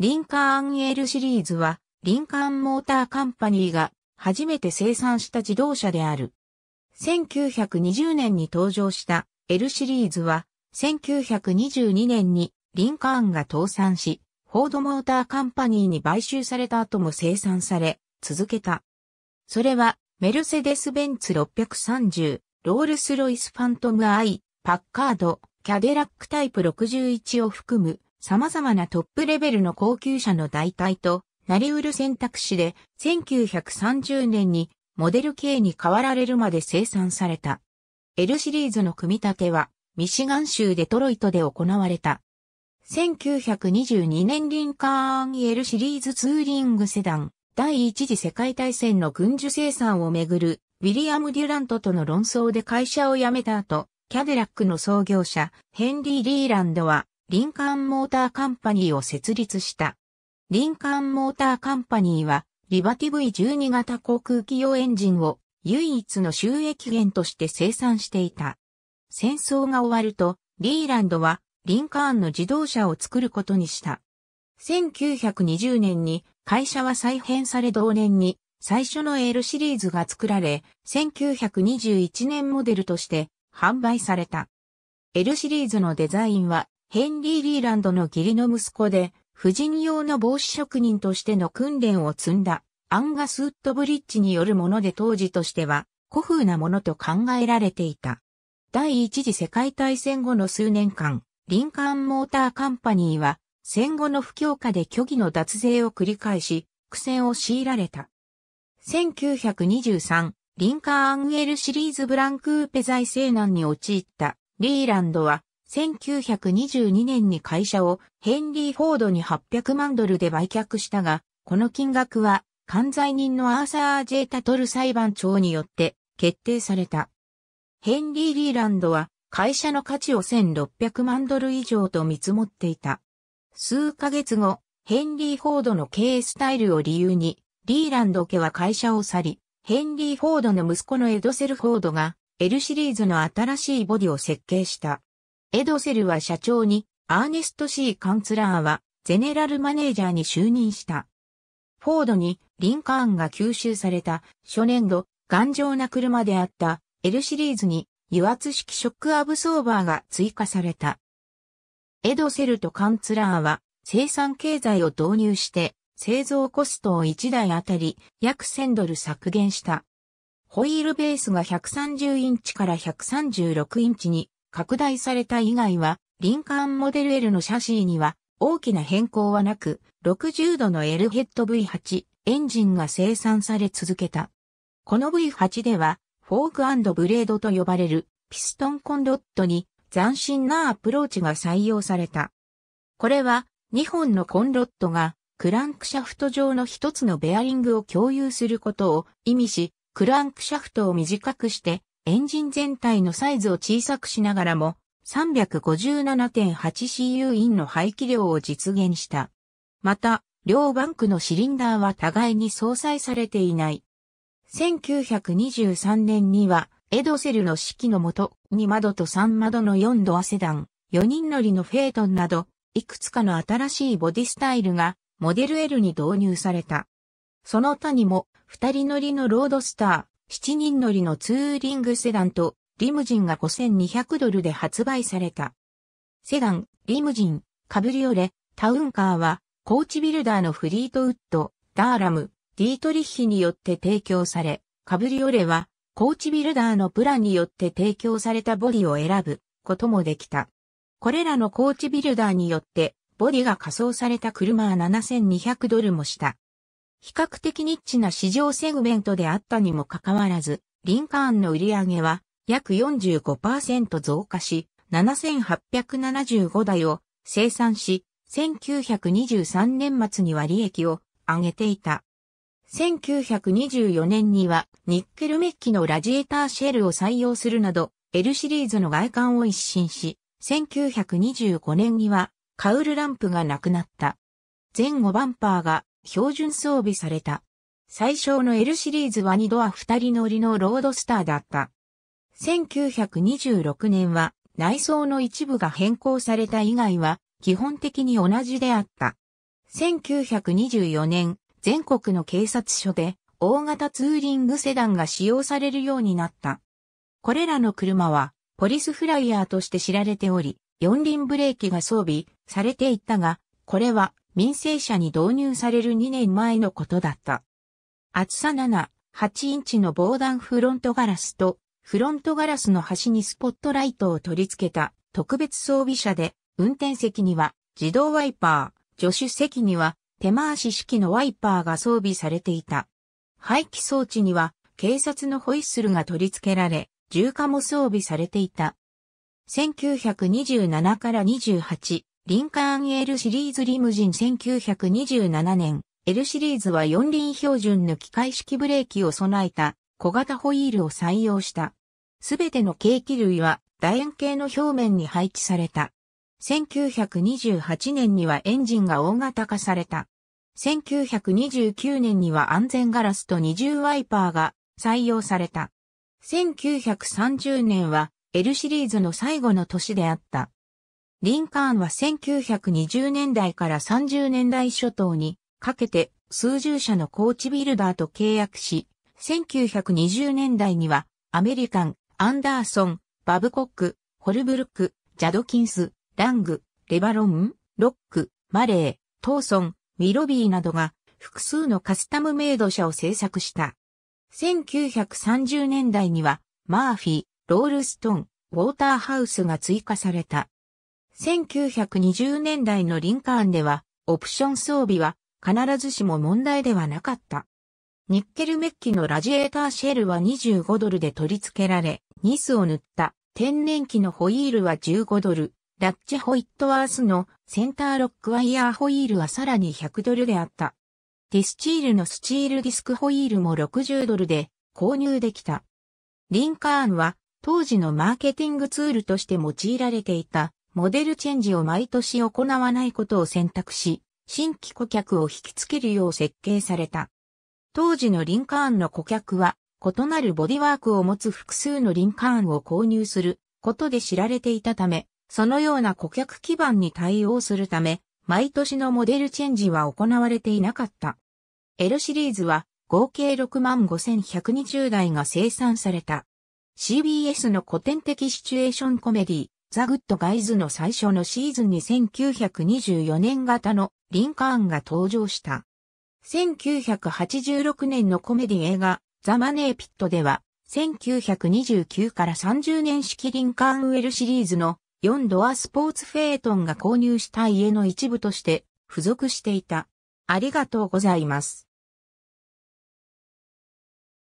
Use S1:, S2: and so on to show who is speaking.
S1: リンカーンエールシリーズは、リンカーンモーターカンパニーが初めて生産した自動車である。1920年に登場した L シリーズは、1922年にリンカーンが倒産し、フォードモーターカンパニーに買収された後も生産され、続けた。それは、メルセデス・ベンツ630、ロールス・ロイス・ファントム・アイ、パッカード、キャデラックタイプ61を含む様々なトップレベルの高級車の代替となりうる選択肢で1930年にモデル K に変わられるまで生産された。L シリーズの組み立てはミシガン州デトロイトで行われた。1922年リンカーン L シリーズツーリングセダン第一次世界大戦の軍需生産をめぐるウィリアム・デュラントとの論争で会社を辞めた後、キャデラックの創業者ヘンリー・リーランドはリンカーンモーターカンパニーを設立した。リンカーンモーターカンパニーは、リバティ V12 型航空機用エンジンを唯一の収益源として生産していた。戦争が終わると、リーランドはリンカーンの自動車を作ることにした。1920年に会社は再編され同年に最初の L シリーズが作られ、1921年モデルとして販売された。L シリーズのデザインはヘンリー・リーランドの義理の息子で、婦人用の帽子職人としての訓練を積んだ、アンガス・ウッドブリッジによるもので当時としては、古風なものと考えられていた。第一次世界大戦後の数年間、リンカーンモーターカンパニーは、戦後の不況下で虚偽の脱税を繰り返し、苦戦を強いられた。1923、リンカーンウェルシリーズブランクーペ財政難に陥った、リーランドは、1922年に会社をヘンリー・フォードに800万ドルで売却したが、この金額は、関罪人のアーサー・ジェータトル裁判長によって決定された。ヘンリー・リーランドは会社の価値を1600万ドル以上と見積もっていた。数ヶ月後、ヘンリー・フォードの経営スタイルを理由に、リーランド家は会社を去り、ヘンリー・フォードの息子のエドセル・フォードが L シリーズの新しいボディを設計した。エドセルは社長に、アーネスト C カンツラーは、ゼネラルマネージャーに就任した。フォードに、リンカーンが吸収された、初年度、頑丈な車であった、L シリーズに、油圧式ショックアブソーバーが追加された。エドセルとカンツラーは、生産経済を導入して、製造コストを1台あたり約1000ドル削減した。ホイールベースが130インチから136インチに拡大された以外は、リンカーンモデル L のシャシーには大きな変更はなく、60度の L ヘッド V8 エンジンが生産され続けた。この V8 では、フォークブレードと呼ばれるピストンコンロットに斬新なアプローチが採用された。これは2本のコンロットがクランクシャフト上の一つのベアリングを共有することを意味し、クランクシャフトを短くしてエンジン全体のサイズを小さくしながらも 357.8cu インの排気量を実現した。また、両バンクのシリンダーは互いに相殺されていない。1923年には、エドセルの指揮のもと、2窓と3窓の4ドアセダン、4人乗りのフェートンなど、いくつかの新しいボディスタイルが、モデル L に導入された。その他にも、2人乗りのロードスター、7人乗りのツーリングセダンとリムジンが5200ドルで発売された。セダン、リムジン、カブリオレ、タウンカーは、コーチビルダーのフリートウッド、ダーラム、ディートリッヒによって提供され、カブリオレは、コーチビルダーのプランによって提供されたボディを選ぶこともできた。これらのコーチビルダーによって、ボディが仮装された車は7200ドルもした。比較的ニッチな市場セグメントであったにもかかわらず、リンカーンの売り上げは約45%増加し、7875台を生産し、1923年末には利益を上げていた。1924年にはニッケルメッキのラジエーターシェルを採用するなど L シリーズの外観を一新し、1925年にはカウルランプがなくなった。前後バンパーが標準装備された。最小の L シリーズは2ドア2人乗りのロードスターだった。1926年は内装の一部が変更された以外は基本的に同じであった。1924年、全国の警察署で大型ツーリングセダンが使用されるようになった。これらの車はポリスフライヤーとして知られており、四輪ブレーキが装備されていったが、これは民生車に導入される2年前のことだった。厚さ7、8インチの防弾フロントガラスと、フロントガラスの端にスポットライトを取り付けた特別装備車で、運転席には自動ワイパー、助手席には手回し式のワイパーが装備されていた。排気装置には警察のホイッスルが取り付けられ、重火も装備されていた。1927から28、リンカーン L シリーズリムジン1927年、L シリーズは四輪標準の機械式ブレーキを備えた小型ホイールを採用した。すべての計器類は楕円形の表面に配置された。1928年にはエンジンが大型化された。1929年には安全ガラスと二重ワイパーが採用された。1930年は L シリーズの最後の年であった。リンカーンは1920年代から30年代初頭にかけて数十社のコーチビルダーと契約し、1920年代にはアメリカン、アンダーソン、バブコック、ホルブルック、ジャドキンス、ラング、レバロン、ロック、マレー、トーソン、ウィロビーなどが複数のカスタムメイド車を制作した。1930年代にはマーフィー、ロールストン、ウォーターハウスが追加された。1920年代のリンカーンでは、オプション装備は必ずしも問題ではなかった。ニッケルメッキのラジエーターシェルは25ドルで取り付けられ、ニスを塗った天然機のホイールは15ドル、ラッチホイットワースのセンターロックワイヤーホイールはさらに100ドルであった。ディスチールのスチールディスクホイールも60ドルで購入できた。リンカーンは当時のマーケティングツールとして用いられていたモデルチェンジを毎年行わないことを選択し、新規顧客を引きつけるよう設計された。当時のリンカーンの顧客は、異なるボディワークを持つ複数のリンカーンを購入することで知られていたため、そのような顧客基盤に対応するため、毎年のモデルチェンジは行われていなかった。L シリーズは合計65,120台が生産された。CBS の古典的シチュエーションコメディ、ザ・グッド・ガイズの最初のシーズンに1924年型のリンカーンが登場した。1986年のコメディ映画ザ・マネー・ピットでは1929から30年式リンカーンウェルシリーズの4ドアスポーツフェートンが購入した家の一部として付属していた。ありがとうございます。